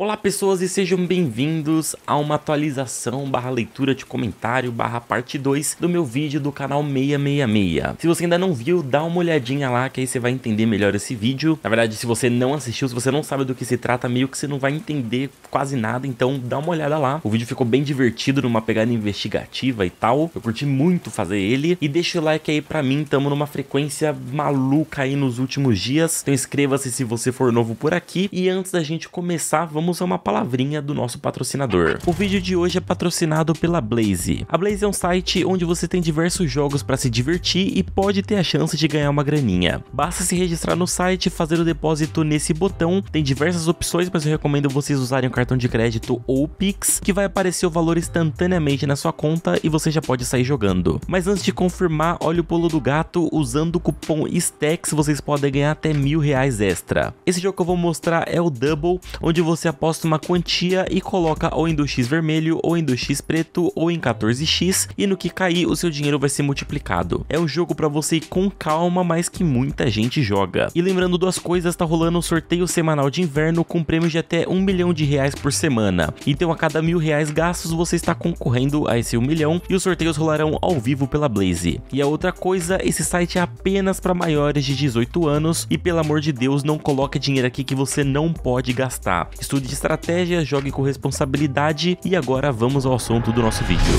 Olá pessoas e sejam bem-vindos a uma atualização barra leitura de comentário barra parte 2 do meu vídeo do canal 666. Se você ainda não viu, dá uma olhadinha lá que aí você vai entender melhor esse vídeo. Na verdade, se você não assistiu, se você não sabe do que se trata, meio que você não vai entender quase nada, então dá uma olhada lá. O vídeo ficou bem divertido numa pegada investigativa e tal. Eu curti muito fazer ele. E deixa o like aí pra mim, tamo numa frequência maluca aí nos últimos dias. Então inscreva-se se você for novo por aqui. E antes da gente começar, vamos vamos a uma palavrinha do nosso patrocinador. O vídeo de hoje é patrocinado pela Blaze. A Blaze é um site onde você tem diversos jogos para se divertir e pode ter a chance de ganhar uma graninha. Basta se registrar no site, fazer o depósito nesse botão, tem diversas opções, mas eu recomendo vocês usarem o cartão de crédito ou Pix, que vai aparecer o valor instantaneamente na sua conta e você já pode sair jogando. Mas antes de confirmar, olha o pulo do gato, usando o cupom STEX vocês podem ganhar até mil reais extra. Esse jogo que eu vou mostrar é o Double, onde você aposta uma quantia e coloca ou em 2x vermelho, ou em 2x preto, ou em 14x, e no que cair o seu dinheiro vai ser multiplicado. É um jogo para você ir com calma, mas que muita gente joga. E lembrando duas coisas, tá rolando um sorteio semanal de inverno com prêmios de até 1 milhão de reais por semana. Então a cada mil reais gastos você está concorrendo a esse 1 milhão e os sorteios rolarão ao vivo pela Blaze. E a outra coisa, esse site é apenas para maiores de 18 anos e pelo amor de Deus não coloque dinheiro aqui que você não pode gastar de estratégia, jogue com responsabilidade e agora vamos ao assunto do nosso vídeo.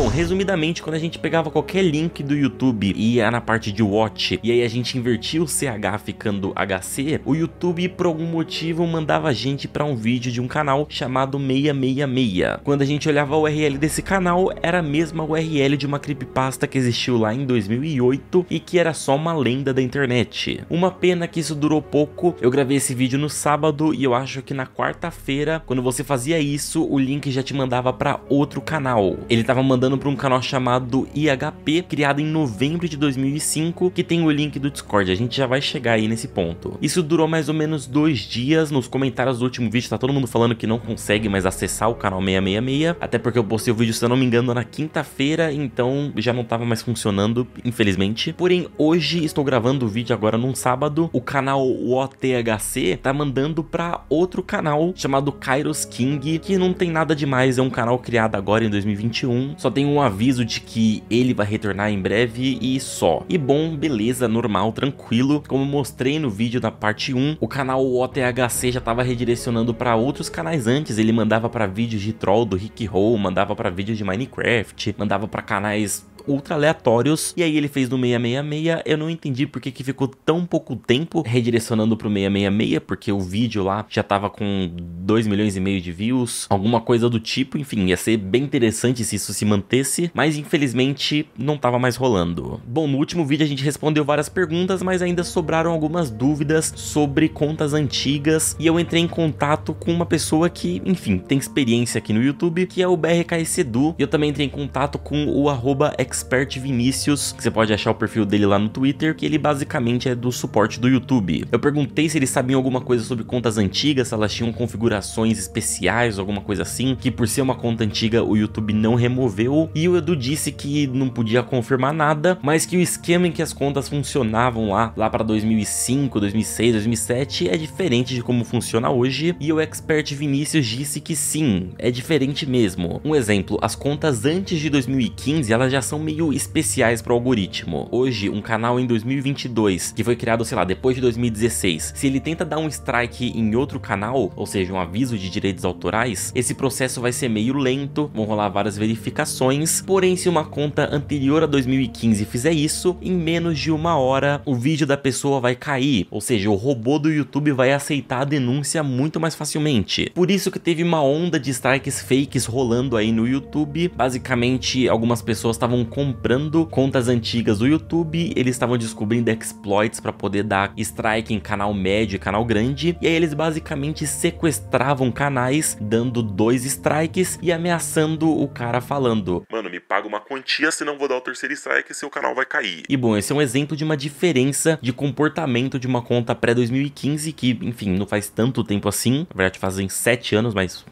Bom, resumidamente, quando a gente pegava qualquer link do YouTube e ia na parte de watch, e aí a gente invertia o CH ficando HC, o YouTube, por algum motivo, mandava a gente para um vídeo de um canal chamado 666. Quando a gente olhava a URL desse canal, era a mesma URL de uma creepypasta que existiu lá em 2008 e que era só uma lenda da internet. Uma pena que isso durou pouco, eu gravei esse vídeo no sábado e eu acho que na quarta-feira, quando você fazia isso, o link já te mandava para outro canal. Ele tava mandando mandando para um canal chamado IHP, criado em novembro de 2005, que tem o link do Discord. A gente já vai chegar aí nesse ponto. Isso durou mais ou menos dois dias. Nos comentários do último vídeo tá todo mundo falando que não consegue mais acessar o canal 666, até porque eu postei o vídeo, se eu não me engano, na quinta-feira, então já não tava mais funcionando, infelizmente. Porém, hoje estou gravando o vídeo agora num sábado. O canal OTHC tá mandando para outro canal chamado Kairos King, que não tem nada demais, é um canal criado agora em 2021, só tem tem um aviso de que ele vai retornar em breve e só. E bom, beleza, normal, tranquilo. Como mostrei no vídeo da parte 1, o canal OTHC já estava redirecionando para outros canais antes. Ele mandava para vídeos de troll do Rick Roll, mandava para vídeos de Minecraft, mandava para canais ultra aleatórios. E aí ele fez no 666. Eu não entendi porque que ficou tão pouco tempo redirecionando pro 666, porque o vídeo lá já tava com 2 milhões e meio de views, alguma coisa do tipo. Enfim, ia ser bem interessante se isso se mantesse, mas infelizmente não tava mais rolando. Bom, no último vídeo a gente respondeu várias perguntas, mas ainda sobraram algumas dúvidas sobre contas antigas. E eu entrei em contato com uma pessoa que, enfim, tem experiência aqui no YouTube, que é o BRKS Edu. E eu também entrei em contato com o arroba Expert Vinícius, que você pode achar o perfil dele lá no Twitter, que ele basicamente é do suporte do YouTube. Eu perguntei se eles sabiam alguma coisa sobre contas antigas, se elas tinham configurações especiais, alguma coisa assim, que por ser uma conta antiga o YouTube não removeu, e o Edu disse que não podia confirmar nada, mas que o esquema em que as contas funcionavam lá, lá para 2005, 2006, 2007 é diferente de como funciona hoje, e o expert Vinícius disse que sim, é diferente mesmo. Um exemplo, as contas antes de 2015, elas já são são meio especiais para o algoritmo. Hoje, um canal em 2022, que foi criado, sei lá, depois de 2016, se ele tenta dar um strike em outro canal, ou seja, um aviso de direitos autorais, esse processo vai ser meio lento, vão rolar várias verificações, porém se uma conta anterior a 2015 fizer isso, em menos de uma hora o vídeo da pessoa vai cair, ou seja, o robô do YouTube vai aceitar a denúncia muito mais facilmente. Por isso que teve uma onda de strikes fakes rolando aí no YouTube, basicamente algumas pessoas estavam comprando contas antigas do YouTube, eles estavam descobrindo exploits para poder dar strike em canal médio e canal grande, e aí eles basicamente sequestravam canais, dando dois strikes e ameaçando o cara falando: Mano, me paga uma quantia, senão vou dar o terceiro strike e seu canal vai cair. E bom, esse é um exemplo de uma diferença de comportamento de uma conta pré-2015 que, enfim, não faz tanto tempo assim, na verdade fazem sete anos, mas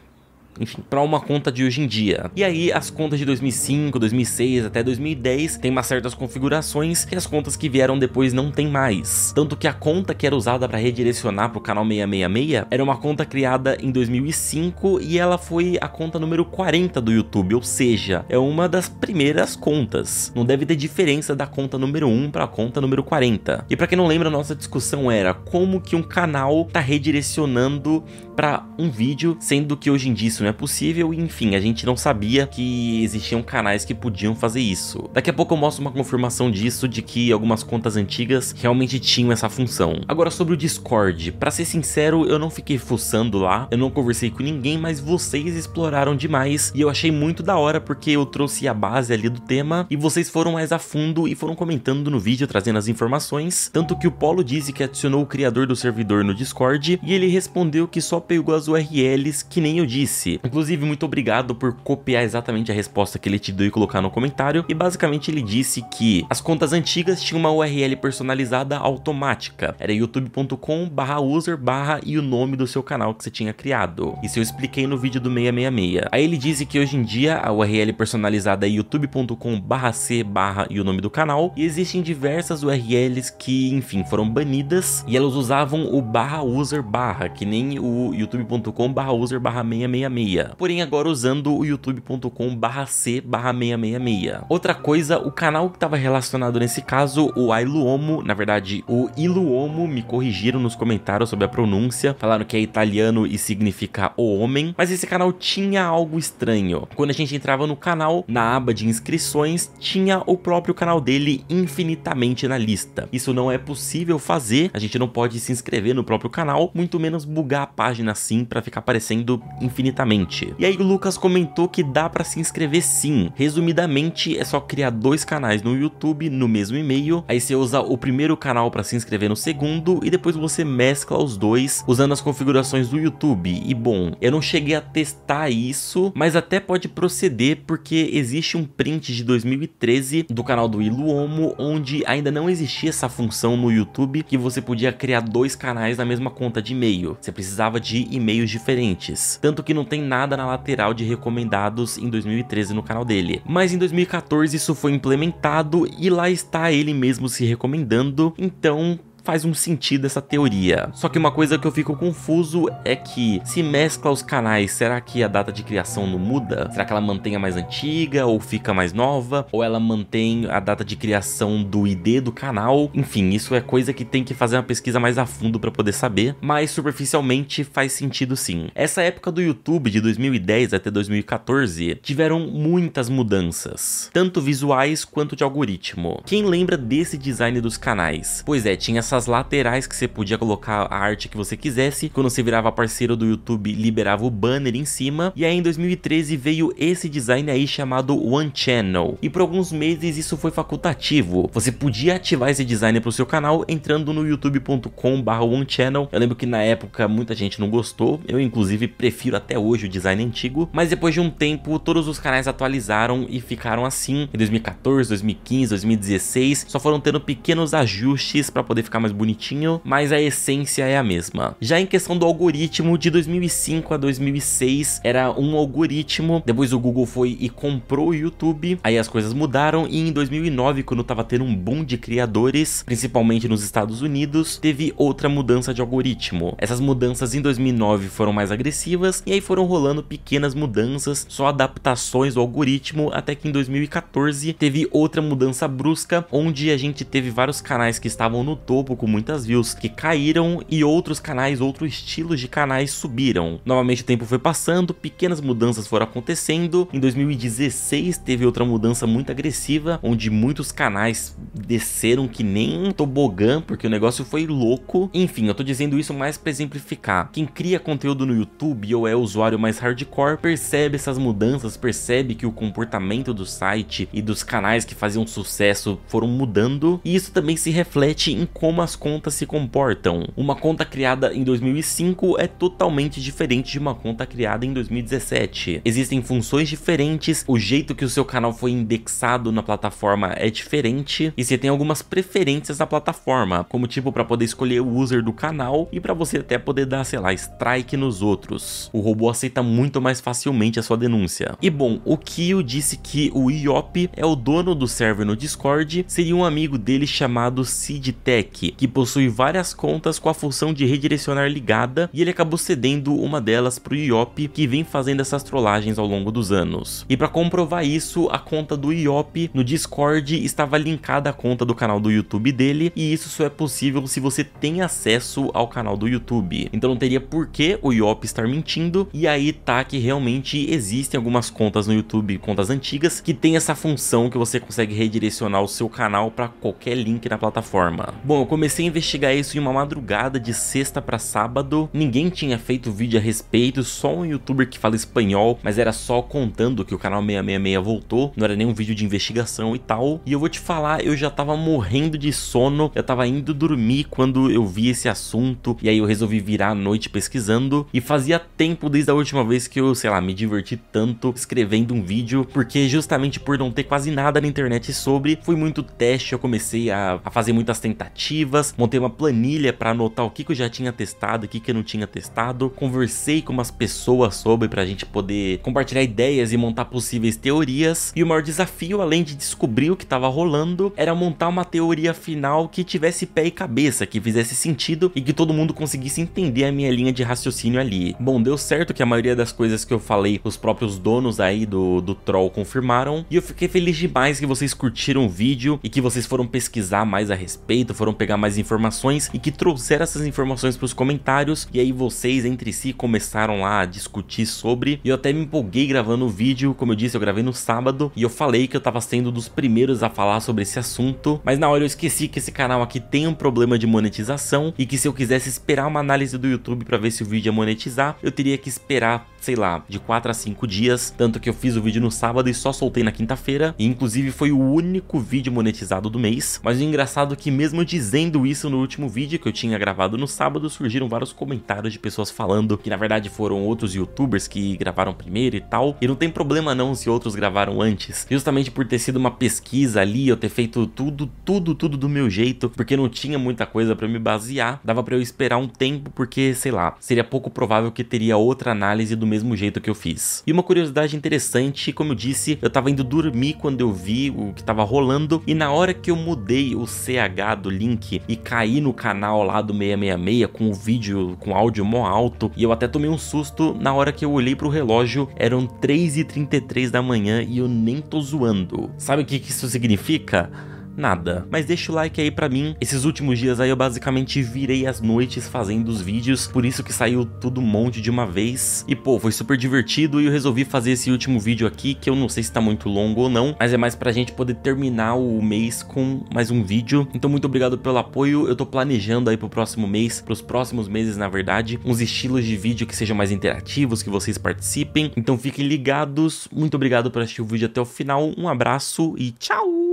para uma conta de hoje em dia. E aí as contas de 2005, 2006 até 2010 tem umas certas configurações que as contas que vieram depois não tem mais. Tanto que a conta que era usada para redirecionar para o canal 666 era uma conta criada em 2005 e ela foi a conta número 40 do YouTube, ou seja, é uma das primeiras contas. Não deve ter diferença da conta número 1 para a conta número 40. E para quem não lembra, nossa discussão era como que um canal tá redirecionando para um vídeo, sendo que hoje em dia isso não é possível, e enfim, a gente não sabia que existiam canais que podiam fazer isso. Daqui a pouco eu mostro uma confirmação disso, de que algumas contas antigas realmente tinham essa função. Agora sobre o Discord, para ser sincero, eu não fiquei fuçando lá, eu não conversei com ninguém, mas vocês exploraram demais, e eu achei muito da hora, porque eu trouxe a base ali do tema, e vocês foram mais a fundo e foram comentando no vídeo, trazendo as informações, tanto que o Polo disse que adicionou o criador do servidor no Discord, e ele respondeu que só pegou as URLs que nem eu disse. Inclusive, muito obrigado por copiar exatamente a resposta que ele te deu e colocar no comentário. E basicamente ele disse que as contas antigas tinham uma URL personalizada automática. Era youtube.com barra user barra e o nome do seu canal que você tinha criado. Isso eu expliquei no vídeo do 666. Aí ele disse que hoje em dia a URL personalizada é youtube.com barra c barra e o nome do canal. E existem diversas URLs que, enfim, foram banidas e elas usavam o barra user barra, que nem o youtube.com barra user barra 666, porém agora usando o youtube.com barra c barra 666. Outra coisa, o canal que estava relacionado nesse caso, o Ailuomo, na verdade o Iluomo, me corrigiram nos comentários sobre a pronúncia, falaram que é italiano e significa o homem, mas esse canal tinha algo estranho. Quando a gente entrava no canal, na aba de inscrições, tinha o próprio canal dele infinitamente na lista. Isso não é possível fazer, a gente não pode se inscrever no próprio canal, muito menos bugar a página página assim para ficar aparecendo infinitamente. E aí o Lucas comentou que dá para se inscrever sim. Resumidamente, é só criar dois canais no YouTube no mesmo e-mail, aí você usa o primeiro canal para se inscrever no segundo e depois você mescla os dois usando as configurações do YouTube. E bom, eu não cheguei a testar isso, mas até pode proceder porque existe um print de 2013 do canal do Iluomo onde ainda não existia essa função no YouTube que você podia criar dois canais na mesma conta de e-mail. Você precisava de de e-mails diferentes, tanto que não tem nada na lateral de recomendados em 2013 no canal dele. Mas em 2014 isso foi implementado e lá está ele mesmo se recomendando, então faz um sentido essa teoria. Só que uma coisa que eu fico confuso é que se mescla os canais, será que a data de criação não muda? Será que ela mantém a mais antiga ou fica mais nova? Ou ela mantém a data de criação do ID do canal? Enfim, isso é coisa que tem que fazer uma pesquisa mais a fundo para poder saber, mas superficialmente faz sentido sim. Essa época do YouTube de 2010 até 2014 tiveram muitas mudanças, tanto visuais quanto de algoritmo. Quem lembra desse design dos canais? Pois é, tinha essa essas laterais que você podia colocar a arte que você quisesse. Quando você virava parceiro do YouTube, liberava o banner em cima. E aí em 2013 veio esse design aí chamado One Channel. E por alguns meses isso foi facultativo. Você podia ativar esse design para o seu canal entrando no youtube.com.br Channel Eu lembro que na época muita gente não gostou. Eu inclusive prefiro até hoje o design antigo. Mas depois de um tempo todos os canais atualizaram e ficaram assim. Em 2014, 2015, 2016 só foram tendo pequenos ajustes para poder ficar mais mais bonitinho, mas a essência é a mesma. Já em questão do algoritmo, de 2005 a 2006 era um algoritmo, depois o Google foi e comprou o YouTube, aí as coisas mudaram e em 2009, quando tava tendo um boom de criadores, principalmente nos Estados Unidos, teve outra mudança de algoritmo. Essas mudanças em 2009 foram mais agressivas e aí foram rolando pequenas mudanças, só adaptações do algoritmo, até que em 2014 teve outra mudança brusca, onde a gente teve vários canais que estavam no topo com muitas views que caíram e outros canais, outros estilos de canais subiram. Novamente o tempo foi passando, pequenas mudanças foram acontecendo. Em 2016 teve outra mudança muito agressiva, onde muitos canais desceram que nem tobogã, porque o negócio foi louco. Enfim, eu tô dizendo isso mais para exemplificar. Quem cria conteúdo no YouTube ou é usuário mais hardcore percebe essas mudanças, percebe que o comportamento do site e dos canais que faziam sucesso foram mudando, e isso também se reflete em como como as contas se comportam. Uma conta criada em 2005 é totalmente diferente de uma conta criada em 2017. Existem funções diferentes, o jeito que o seu canal foi indexado na plataforma é diferente e você tem algumas preferências na plataforma, como tipo para poder escolher o user do canal e para você até poder dar, sei lá, strike nos outros. O robô aceita muito mais facilmente a sua denúncia. E bom, o Kyo disse que o IOP é o dono do server no Discord, seria um amigo dele chamado Sid Tech, que possui várias contas com a função de redirecionar ligada e ele acabou cedendo uma delas para o Iop, que vem fazendo essas trollagens ao longo dos anos. E para comprovar isso, a conta do Iop no Discord estava linkada à conta do canal do YouTube dele e isso só é possível se você tem acesso ao canal do YouTube. Então não teria por que o Iop estar mentindo e aí tá que realmente existem algumas contas no YouTube, contas antigas, que tem essa função que você consegue redirecionar o seu canal para qualquer link na plataforma. Bom, eu comecei a investigar isso em uma madrugada de sexta para sábado. Ninguém tinha feito vídeo a respeito, só um youtuber que fala espanhol, mas era só contando que o canal 666 voltou, não era nenhum vídeo de investigação e tal. E eu vou te falar, eu já tava morrendo de sono, eu tava indo dormir quando eu vi esse assunto, e aí eu resolvi virar a noite pesquisando. E fazia tempo desde a última vez que eu, sei lá, me diverti tanto escrevendo um vídeo, porque justamente por não ter quase nada na internet sobre, foi muito teste, eu comecei a, a fazer muitas tentativas montei uma planilha para anotar o que, que eu já tinha testado, o que, que eu não tinha testado, conversei com umas pessoas sobre para a gente poder compartilhar ideias e montar possíveis teorias. E o maior desafio, além de descobrir o que estava rolando, era montar uma teoria final que tivesse pé e cabeça, que fizesse sentido e que todo mundo conseguisse entender a minha linha de raciocínio ali. Bom, deu certo que a maioria das coisas que eu falei, os próprios donos aí do, do Troll confirmaram. E eu fiquei feliz demais que vocês curtiram o vídeo e que vocês foram pesquisar mais a respeito, foram pegar pegar mais informações e que trouxeram essas informações para os comentários e aí vocês entre si começaram lá a discutir sobre e eu até me empolguei gravando o vídeo, como eu disse eu gravei no sábado e eu falei que eu estava sendo dos primeiros a falar sobre esse assunto, mas na hora eu esqueci que esse canal aqui tem um problema de monetização e que se eu quisesse esperar uma análise do YouTube para ver se o vídeo ia monetizar, eu teria que esperar sei lá, de 4 a 5 dias, tanto que eu fiz o vídeo no sábado e só soltei na quinta-feira, e inclusive foi o único vídeo monetizado do mês, mas o engraçado é que mesmo dizendo isso no último vídeo que eu tinha gravado no sábado, surgiram vários comentários de pessoas falando que na verdade foram outros youtubers que gravaram primeiro e tal, e não tem problema não se outros gravaram antes, justamente por ter sido uma pesquisa ali, eu ter feito tudo, tudo, tudo do meu jeito, porque não tinha muita coisa para me basear, dava para eu esperar um tempo, porque, sei lá, seria pouco provável que teria outra análise do do mesmo jeito que eu fiz. E uma curiosidade interessante, como eu disse, eu tava indo dormir quando eu vi o que tava rolando e na hora que eu mudei o CH do link e caí no canal lá do 666 com o vídeo com áudio mó alto e eu até tomei um susto na hora que eu olhei pro relógio, eram 3h33 da manhã e eu nem tô zoando. Sabe o que, que isso significa? nada. Mas deixa o like aí pra mim. Esses últimos dias aí eu basicamente virei as noites fazendo os vídeos, por isso que saiu tudo um monte de uma vez. E pô, foi super divertido e eu resolvi fazer esse último vídeo aqui, que eu não sei se tá muito longo ou não, mas é mais pra gente poder terminar o mês com mais um vídeo. Então muito obrigado pelo apoio, eu tô planejando aí pro próximo mês, pros próximos meses na verdade, uns estilos de vídeo que sejam mais interativos, que vocês participem. Então fiquem ligados, muito obrigado por assistir o vídeo até o final, um abraço e tchau!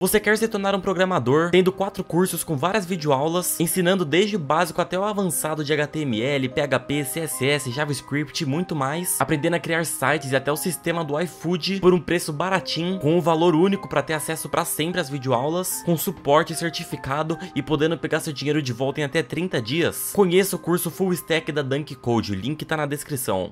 Você quer se tornar um programador, tendo quatro cursos com várias videoaulas, ensinando desde o básico até o avançado de HTML, PHP, CSS, JavaScript e muito mais, aprendendo a criar sites e até o sistema do iFood por um preço baratinho, com um valor único para ter acesso para sempre às videoaulas, com suporte certificado e podendo pegar seu dinheiro de volta em até 30 dias? Conheça o curso Full Stack da Dunk Code, o link tá na descrição.